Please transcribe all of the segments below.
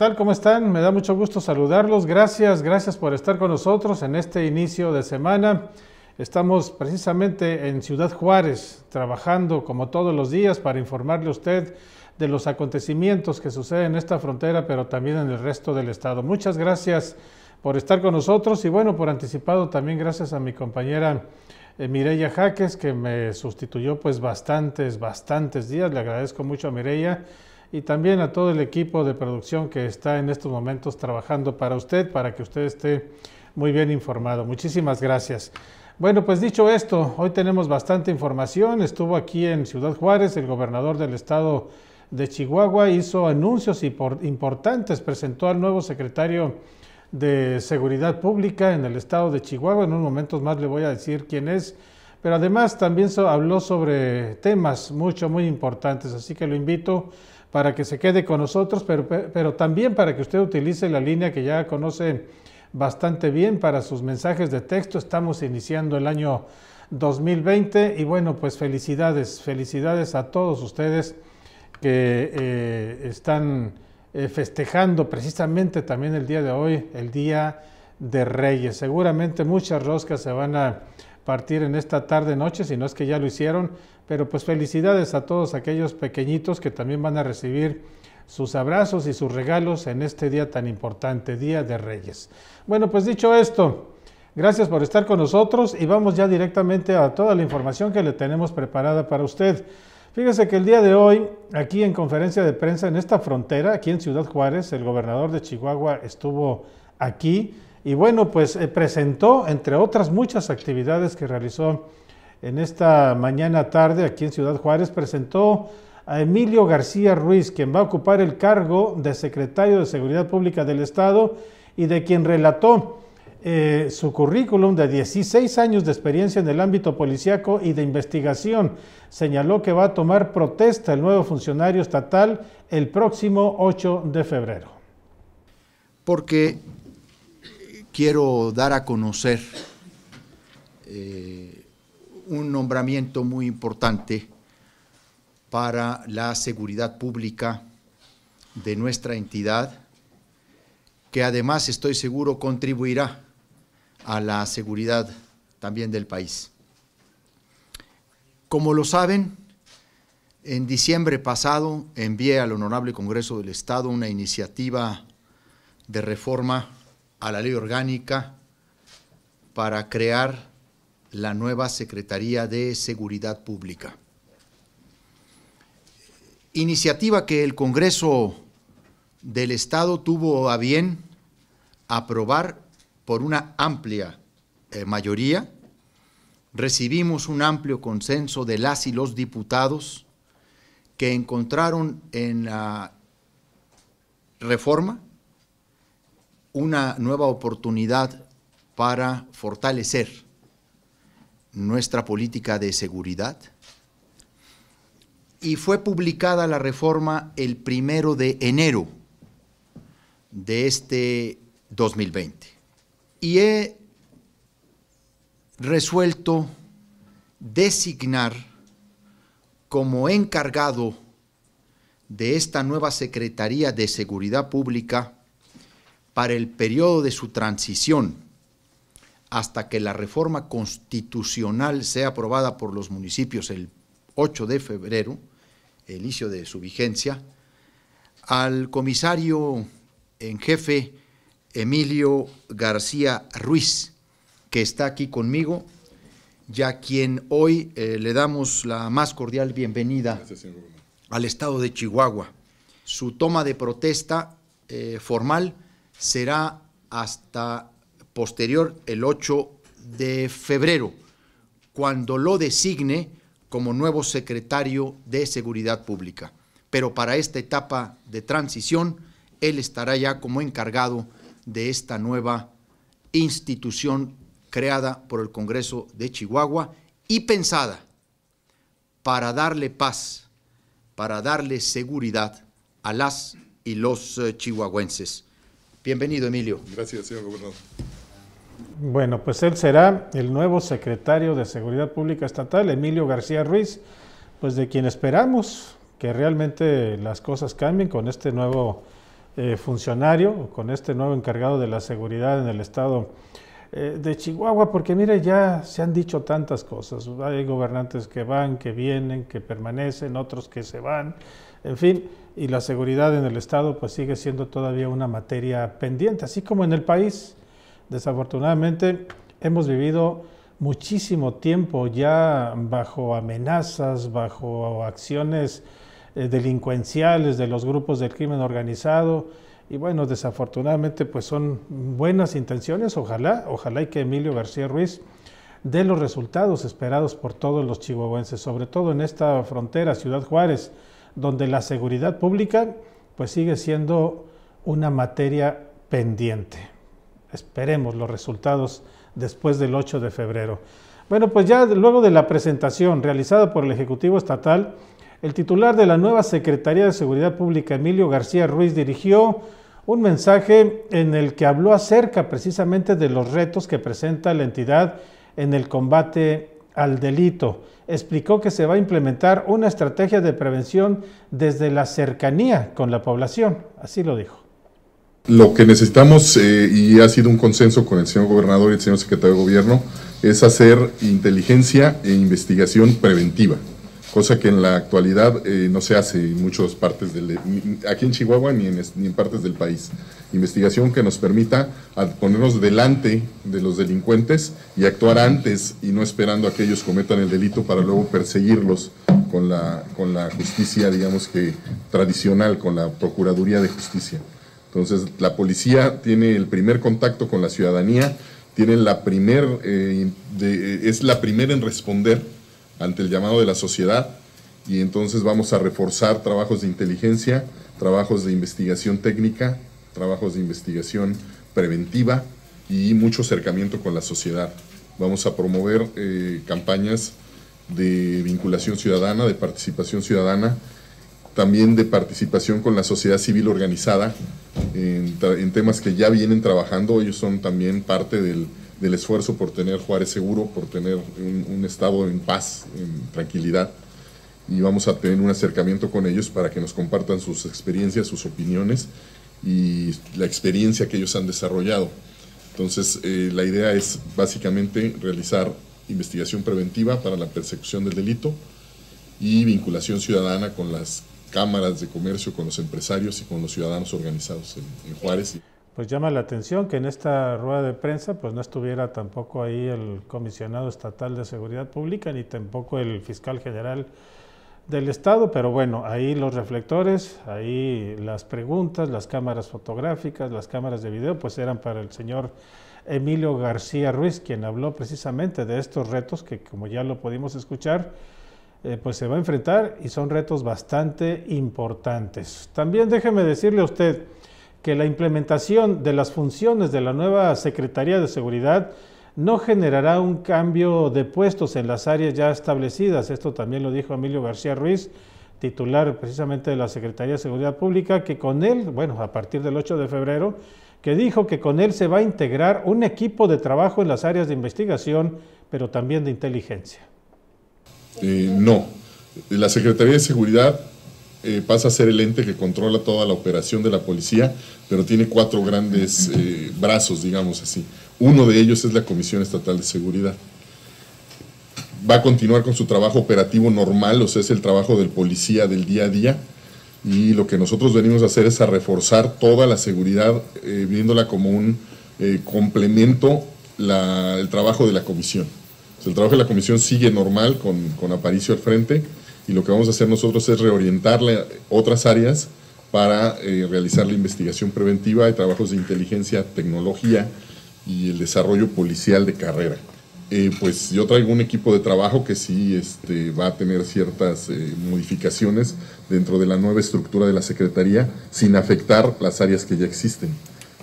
tal? ¿Cómo están? Me da mucho gusto saludarlos. Gracias, gracias por estar con nosotros en este inicio de semana. Estamos precisamente en Ciudad Juárez, trabajando como todos los días para informarle a usted de los acontecimientos que suceden en esta frontera, pero también en el resto del estado. Muchas gracias por estar con nosotros y bueno, por anticipado también gracias a mi compañera eh, Mireya Jaques, que me sustituyó pues bastantes, bastantes días. Le agradezco mucho a Mireya y también a todo el equipo de producción que está en estos momentos trabajando para usted, para que usted esté muy bien informado. Muchísimas gracias. Bueno, pues dicho esto, hoy tenemos bastante información. Estuvo aquí en Ciudad Juárez el gobernador del estado de Chihuahua, hizo anuncios importantes, presentó al nuevo secretario de Seguridad Pública en el estado de Chihuahua. En unos momentos más le voy a decir quién es pero además también habló sobre temas mucho, muy importantes, así que lo invito para que se quede con nosotros, pero, también para que usted utilice la línea que ya conoce bastante bien para sus mensajes de texto. Estamos iniciando el año 2020 y bueno, pues felicidades, felicidades a todos ustedes que eh, están eh, festejando precisamente también el día de hoy, el Día de Reyes. Seguramente muchas roscas se van a partir en esta tarde noche, si no es que ya lo hicieron, pero pues felicidades a todos aquellos pequeñitos que también van a recibir sus abrazos y sus regalos en este día tan importante, Día de Reyes. Bueno, pues dicho esto, gracias por estar con nosotros y vamos ya directamente a toda la información que le tenemos preparada para usted. Fíjese que el día de hoy, aquí en conferencia de prensa en esta frontera, aquí en Ciudad Juárez, el gobernador de Chihuahua estuvo aquí y bueno, pues eh, presentó, entre otras muchas actividades que realizó en esta mañana tarde aquí en Ciudad Juárez, presentó a Emilio García Ruiz, quien va a ocupar el cargo de secretario de Seguridad Pública del Estado y de quien relató eh, su currículum de 16 años de experiencia en el ámbito policiaco y de investigación. Señaló que va a tomar protesta el nuevo funcionario estatal el próximo 8 de febrero. Porque quiero dar a conocer eh, un nombramiento muy importante para la seguridad pública de nuestra entidad, que además estoy seguro contribuirá a la seguridad también del país. Como lo saben, en diciembre pasado envié al Honorable Congreso del Estado una iniciativa de reforma a la ley orgánica para crear la nueva Secretaría de Seguridad Pública. Iniciativa que el Congreso del Estado tuvo a bien aprobar por una amplia eh, mayoría. Recibimos un amplio consenso de las y los diputados que encontraron en la reforma una nueva oportunidad para fortalecer nuestra política de seguridad y fue publicada la reforma el primero de enero de este 2020. Y he resuelto designar como encargado de esta nueva Secretaría de Seguridad Pública para el periodo de su transición hasta que la reforma constitucional sea aprobada por los municipios el 8 de febrero, el inicio de su vigencia, al comisario en jefe Emilio García Ruiz, que está aquí conmigo, ya quien hoy eh, le damos la más cordial bienvenida al Estado de Chihuahua. Su toma de protesta eh, formal será hasta posterior, el 8 de febrero, cuando lo designe como nuevo secretario de Seguridad Pública. Pero para esta etapa de transición, él estará ya como encargado de esta nueva institución creada por el Congreso de Chihuahua y pensada para darle paz, para darle seguridad a las y los eh, chihuahuenses. Bienvenido, Emilio. Gracias, señor gobernador. Bueno, pues él será el nuevo secretario de Seguridad Pública Estatal, Emilio García Ruiz, pues de quien esperamos que realmente las cosas cambien con este nuevo eh, funcionario, con este nuevo encargado de la seguridad en el estado eh, de Chihuahua, porque mire, ya se han dicho tantas cosas. Hay gobernantes que van, que vienen, que permanecen, otros que se van. En fin, y la seguridad en el Estado pues sigue siendo todavía una materia pendiente, así como en el país. Desafortunadamente hemos vivido muchísimo tiempo ya bajo amenazas, bajo acciones eh, delincuenciales de los grupos del crimen organizado. Y bueno, desafortunadamente pues son buenas intenciones, ojalá, ojalá y que Emilio García Ruiz dé los resultados esperados por todos los chihuahuenses, sobre todo en esta frontera, Ciudad Juárez, donde la seguridad pública pues sigue siendo una materia pendiente. Esperemos los resultados después del 8 de febrero. Bueno, pues ya luego de la presentación realizada por el Ejecutivo Estatal, el titular de la nueva Secretaría de Seguridad Pública, Emilio García Ruiz, dirigió un mensaje en el que habló acerca precisamente de los retos que presenta la entidad en el combate al delito. Explicó que se va a implementar una estrategia de prevención desde la cercanía con la población. Así lo dijo. Lo que necesitamos, eh, y ha sido un consenso con el señor gobernador y el señor secretario de gobierno, es hacer inteligencia e investigación preventiva cosa que en la actualidad eh, no se hace en muchas partes del, aquí en Chihuahua ni en, ni en partes del país. Investigación que nos permita ponernos delante de los delincuentes y actuar antes y no esperando a que ellos cometan el delito para luego perseguirlos con la, con la justicia, digamos que tradicional, con la Procuraduría de Justicia. Entonces, la policía tiene el primer contacto con la ciudadanía, tiene la primer, eh, eh, es la primera en responder ante el llamado de la sociedad y entonces vamos a reforzar trabajos de inteligencia, trabajos de investigación técnica, trabajos de investigación preventiva y mucho acercamiento con la sociedad. Vamos a promover eh, campañas de vinculación ciudadana, de participación ciudadana, también de participación con la sociedad civil organizada en temas que ya vienen trabajando. Ellos son también parte del del esfuerzo por tener Juárez seguro, por tener un, Estado en paz, en tranquilidad. Y vamos a tener un acercamiento con ellos para que nos compartan sus experiencias, sus opiniones y la experiencia que ellos han desarrollado. Entonces, eh, la idea es básicamente realizar investigación preventiva para la persecución del delito y vinculación ciudadana con las cámaras de comercio, con los empresarios y con los ciudadanos organizados en Juárez pues llama la atención que en esta rueda de prensa pues no estuviera tampoco ahí el comisionado estatal de seguridad pública ni tampoco el fiscal general del estado, pero bueno, ahí los reflectores, ahí las preguntas, las cámaras fotográficas, las cámaras de video, pues eran para el señor Emilio García Ruiz, quien habló precisamente de estos retos que como ya lo pudimos escuchar, eh, pues se va a enfrentar y son retos bastante importantes. También déjeme decirle a usted, que la implementación de las funciones de la nueva Secretaría de Seguridad no generará un cambio de puestos en las áreas ya establecidas. Esto también lo dijo Emilio García Ruiz, titular precisamente de la Secretaría de Seguridad Pública, que con él, bueno, a partir del 8 de febrero, que dijo que con él se va a integrar un equipo de trabajo en las áreas de investigación, pero también de inteligencia. Eh, no, la Secretaría de Seguridad eh, pasa a ser el ente que controla toda la operación de la policía, pero tiene cuatro grandes eh, brazos, digamos así. Uno de ellos es la Comisión Estatal de Seguridad. Va a continuar con su trabajo operativo normal, o sea, es el trabajo del policía del día a día. Y lo que nosotros venimos a hacer es a reforzar toda la seguridad, eh, viéndola como un complemento el trabajo de la comisión. el trabajo de la comisión sigue normal con, con Aparicio al frente y lo que vamos a hacer nosotros es reorientarle otras áreas para eh, realizar la investigación preventiva y trabajos de inteligencia, tecnología y el desarrollo policial de carrera. Eh, pues yo traigo un equipo de trabajo que sí este, va a tener ciertas eh, modificaciones dentro de la nueva estructura de la Secretaría sin afectar las áreas que ya existen.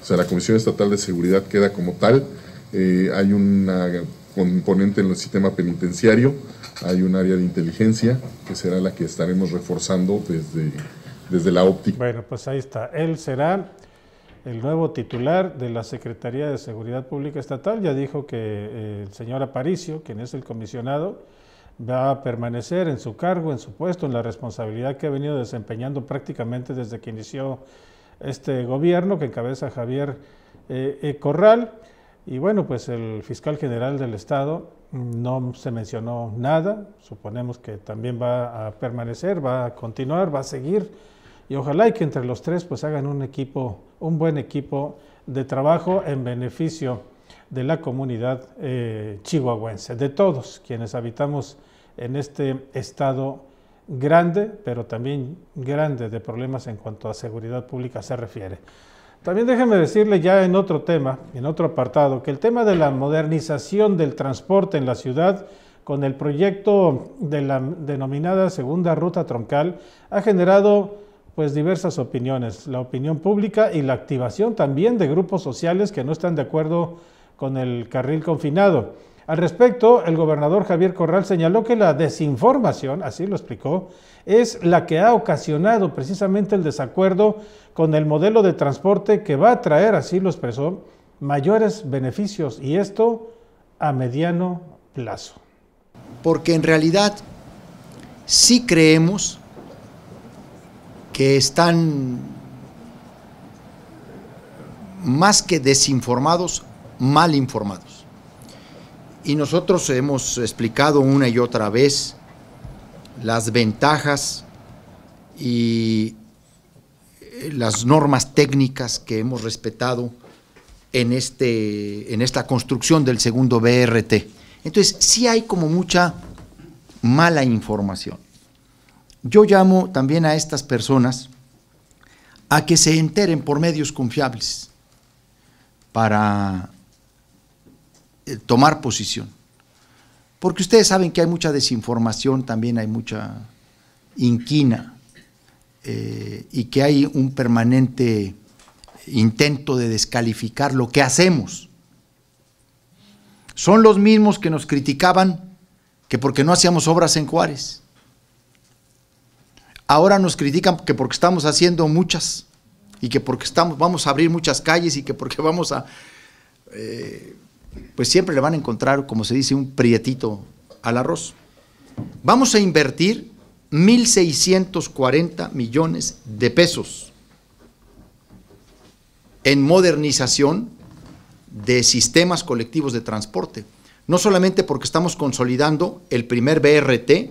O sea, la Comisión Estatal de Seguridad queda como tal. hay una componente en el sistema penitenciario, hay un área de inteligencia que será la que estaremos reforzando desde, desde la óptica. Bueno, pues ahí está. Él será el nuevo titular de la Secretaría de Seguridad Pública Estatal. Ya dijo que eh, el señor Aparicio, quien es el comisionado, va a permanecer en su cargo, en su puesto, en la responsabilidad que ha venido desempeñando prácticamente desde que inició este gobierno que encabeza Javier eh, eh, Corral. Y bueno, pues el fiscal general del Estado no se mencionó nada, suponemos que también va a permanecer, va a continuar, va a seguir, y ojalá y que entre los tres pues hagan un equipo, un buen equipo de trabajo en beneficio de la comunidad eh, chihuahuense, de todos quienes habitamos en este estado grande, pero también grande de problemas en cuanto a seguridad pública se refiere. También déjeme decirle ya en otro tema, en otro apartado, que el tema de la modernización del transporte en la ciudad con el proyecto de la denominada segunda ruta troncal ha generado pues diversas opiniones, la opinión pública y la activación también de grupos sociales que no están de acuerdo con el carril confinado. Al respecto, el gobernador Javier Corral señaló que la desinformación, así lo explicó, es la que ha ocasionado precisamente el desacuerdo con el modelo de transporte que va a traer, así lo expresó, mayores beneficios y esto a mediano plazo. Porque en realidad sí creemos que están más que desinformados, mal informados y nosotros hemos explicado una y otra vez las ventajas y eh, las normas técnicas que hemos respetado en, este, en esta construcción del segundo BRT. Entonces, sí hay como mucha mala información. Yo llamo también a estas personas a que se enteren por medios confiables para eh, tomar posición. Porque ustedes saben que hay mucha desinformación, también hay mucha inquina eh, y que hay un permanente intento de descalificar lo que hacemos. Son los mismos que nos criticaban que porque no hacíamos obras en Juárez. Ahora nos critican que porque estamos haciendo muchas y que porque estamos, vamos a abrir muchas calles y que porque vamos a... Eh, pues siempre le van a encontrar, como se dice, un prietito al arroz. Vamos a invertir 1.640 millones de pesos en modernización de sistemas colectivos de transporte. No solamente porque estamos consolidando el primer BRT,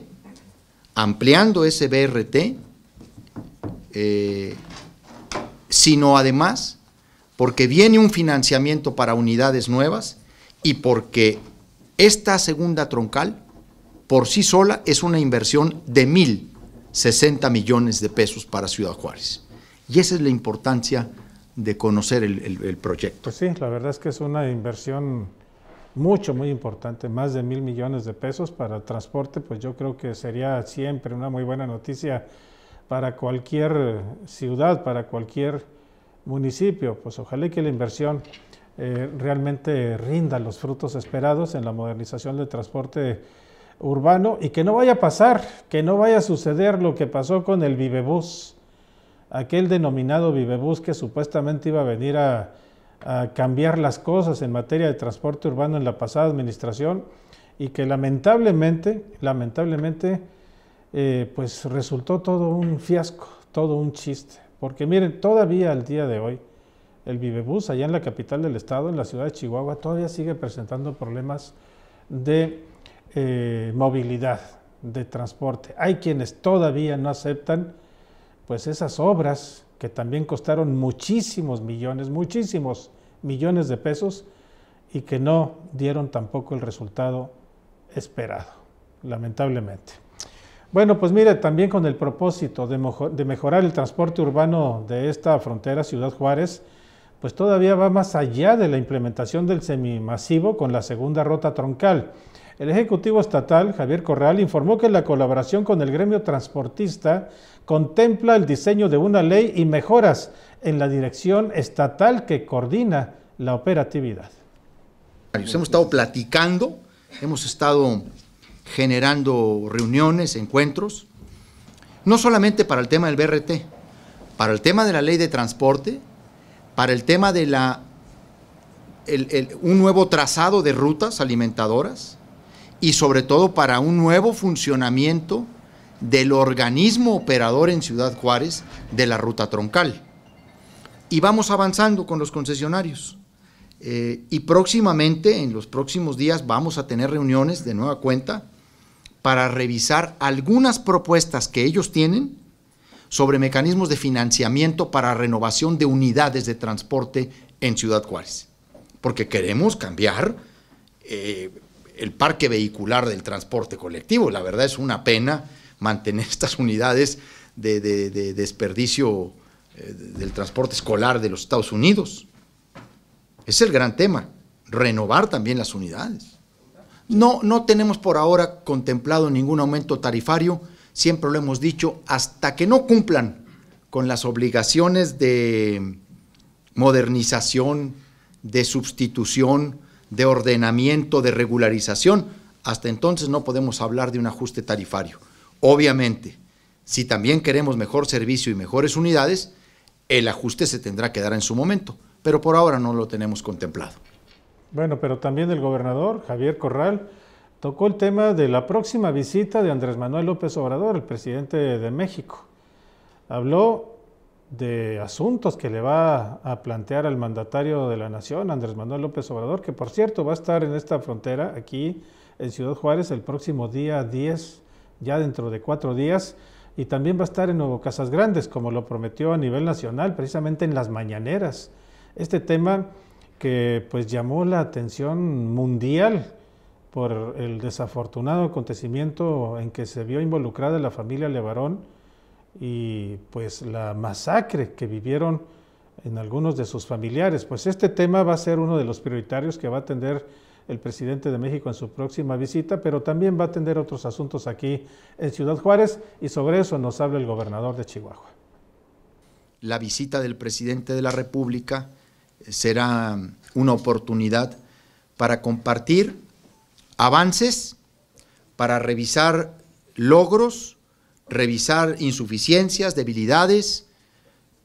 ampliando ese BRT, eh, sino además porque viene un financiamiento para unidades nuevas y porque esta segunda troncal por sí sola es una inversión de 1.060 millones de pesos para Ciudad Juárez. Y esa es la importancia de conocer el, proyecto. Pues sí, la verdad es que es una inversión mucho, muy importante, más de mil millones de pesos para transporte, pues yo creo que sería siempre una muy buena noticia para cualquier ciudad, para cualquier municipio, pues ojalá que la inversión eh, realmente rinda los frutos esperados en la modernización del transporte urbano y que no vaya a pasar, que no vaya a suceder lo que pasó con el Vivebus, aquel denominado Vivebus que supuestamente iba a venir a, cambiar las cosas en materia de transporte urbano en la pasada administración y que lamentablemente, lamentablemente, eh, pues resultó todo un fiasco, todo un chiste. Porque miren, todavía al día de hoy, el Vivebus, allá en la capital del estado, en la ciudad de Chihuahua, todavía sigue presentando problemas de eh, movilidad, de transporte. Hay quienes todavía no aceptan pues esas obras que también costaron muchísimos millones, muchísimos millones de pesos y que no dieron tampoco el resultado esperado, lamentablemente. Bueno, pues mire, también con el propósito de, mejorar el transporte urbano de esta frontera Ciudad Juárez, pues todavía va más allá de la implementación del semimasivo con la segunda rota troncal. El Ejecutivo Estatal, Javier Corral, informó que la colaboración con el gremio transportista contempla el diseño de una ley y mejoras en la dirección estatal que coordina la operatividad. Hemos estado platicando, hemos estado generando reuniones, encuentros, no solamente para el tema del BRT, para el tema de la ley de transporte, para el tema de la, un nuevo trazado de rutas alimentadoras y sobre todo para un nuevo funcionamiento del organismo operador en Ciudad Juárez de la ruta troncal. Y vamos avanzando con los concesionarios. Eh, y próximamente, en los próximos días, vamos a tener reuniones de nueva cuenta para revisar algunas propuestas que ellos tienen sobre mecanismos de financiamiento para renovación de unidades de transporte en Ciudad Juárez, porque queremos cambiar eh, el parque vehicular del transporte colectivo. La verdad es una pena mantener estas unidades de, desperdicio eh, del transporte escolar de los Estados Unidos. Es el gran tema, renovar también las unidades. No, no tenemos por ahora contemplado ningún aumento tarifario siempre lo hemos dicho, hasta que no cumplan con las obligaciones de modernización, de sustitución, de ordenamiento, de regularización, hasta entonces no podemos hablar de un ajuste tarifario. Obviamente, si también queremos mejor servicio y mejores unidades, el ajuste se tendrá que dar en su momento, pero por ahora no lo tenemos contemplado. Bueno, pero también el gobernador, Javier Corral, tocó el tema de la próxima visita de Andrés Manuel López Obrador, el presidente de México. Habló de asuntos que le va a plantear al mandatario de la nación, Andrés Manuel López Obrador, que por cierto va a estar en esta frontera, aquí en Ciudad Juárez, el próximo día 10, ya dentro de cuatro días, y también va a estar en Nuevo Casas Grandes, como lo prometió a nivel nacional, precisamente en las mañaneras. Este tema que pues llamó la atención mundial, por el desafortunado acontecimiento en que se vio involucrada la familia Levarón y pues la masacre que vivieron en algunos de sus familiares. Pues este tema va a ser uno de los prioritarios que va a atender el presidente de México en su próxima visita, pero también va a atender otros asuntos aquí en Ciudad Juárez y sobre eso nos habla el gobernador de Chihuahua. La visita del presidente de la República será una oportunidad para compartir avances, para revisar logros, revisar insuficiencias, debilidades,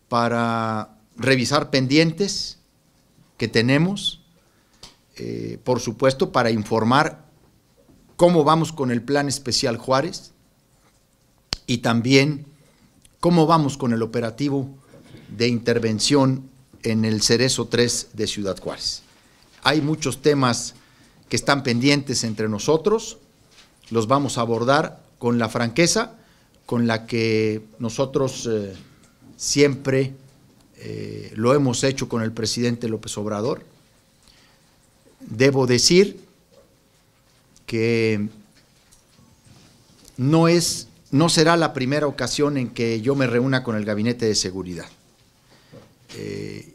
para revisar pendientes que tenemos, eh, por supuesto, para informar cómo vamos con el plan especial Juárez y también cómo vamos con el operativo de intervención en el Cerezo 3 de Ciudad Juárez. Hay muchos temas que están pendientes entre nosotros, los vamos a abordar con la franqueza con la que nosotros eh, siempre eh, lo hemos hecho con el presidente López Obrador. Debo decir que no, es, no será la primera ocasión en que yo me reúna con el Gabinete de Seguridad. Eh,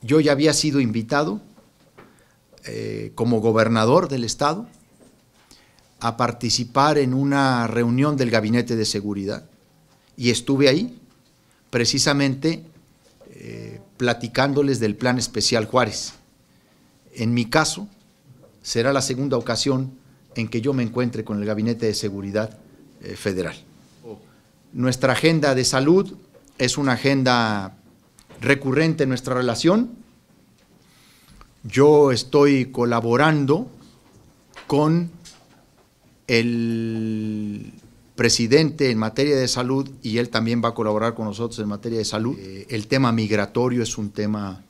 yo ya había sido invitado eh, como gobernador del estado a participar en una reunión del gabinete de seguridad y estuve ahí precisamente eh, platicándoles del plan especial Juárez. En mi caso, será la segunda ocasión en que yo me encuentre con el gabinete de seguridad eh, federal. Nuestra agenda de salud es una agenda recurrente en nuestra relación yo estoy colaborando con el presidente en materia de salud y él también va a colaborar con nosotros en materia de salud. Eh, el tema migratorio es un tema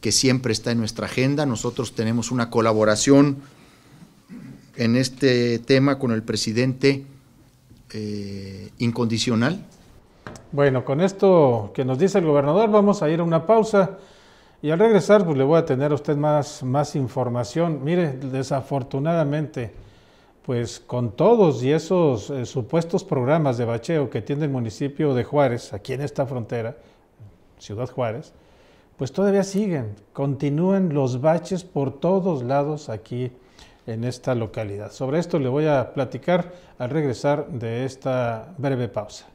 que siempre está en nuestra agenda. Nosotros tenemos una colaboración en este tema con el presidente eh, incondicional. Bueno, con esto que nos dice el gobernador, vamos a ir a una pausa. Y al regresar, pues le voy a tener a usted más, más información. Mire, desafortunadamente, pues con todos y esos eh, supuestos programas de bacheo que tiene el municipio de Juárez, aquí en esta frontera, Ciudad Juárez, pues todavía siguen, continúan los baches por todos lados aquí en esta localidad. Sobre esto le voy a platicar al regresar de esta breve pausa.